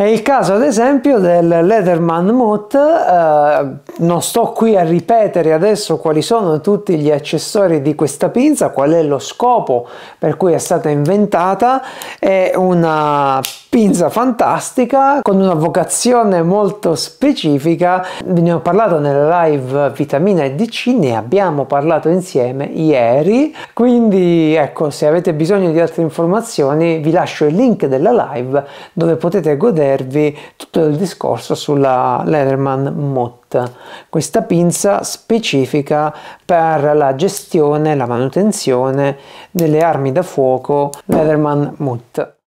È il caso ad esempio del Leatherman Moot, eh, non sto qui a ripetere adesso quali sono tutti gli accessori di questa pinza, qual è lo scopo per cui è stata inventata, è una pinza fantastica con una vocazione molto specifica. Ne ho parlato nella live Vitamina e DC, ne abbiamo parlato insieme ieri. Quindi ecco, se avete bisogno di altre informazioni, vi lascio il link della live dove potete godervi tutto il discorso sulla Leatherman Mot. Questa pinza specifica per la gestione e la manutenzione delle armi da fuoco Leatherman Mut.